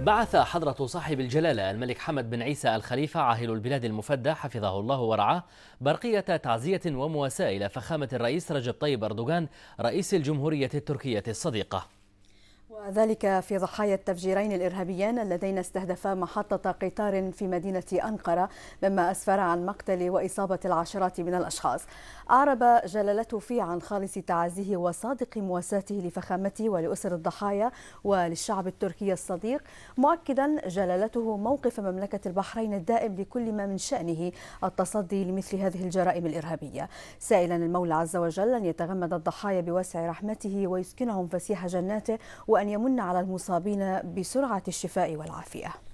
بعث حضرة صاحب الجلالة الملك حمد بن عيسى الخليفة عاهل البلاد المفدى حفظه الله ورعاه برقية تعزية ومواساة إلى فخامة الرئيس رجب طيب أردوغان رئيس الجمهورية التركية الصديقة وذلك في ضحايا التفجيرين الإرهابيين اللذين استهدفا محطة قطار في مدينة أنقرة مما أسفر عن مقتل وإصابة العشرات من الأشخاص أعرب جلالته في عن خالص تعازيه وصادق مواساته لفخامته ولأسر الضحايا وللشعب التركي الصديق مؤكدا جلالته موقف مملكة البحرين الدائم لكل ما من شأنه التصدي لمثل هذه الجرائم الإرهابية سائلا المولى عز وجل أن يتغمد الضحايا بوسع رحمته ويسكنهم فسيح جناته وأن يمن على المصابين بسرعة الشفاء والعافية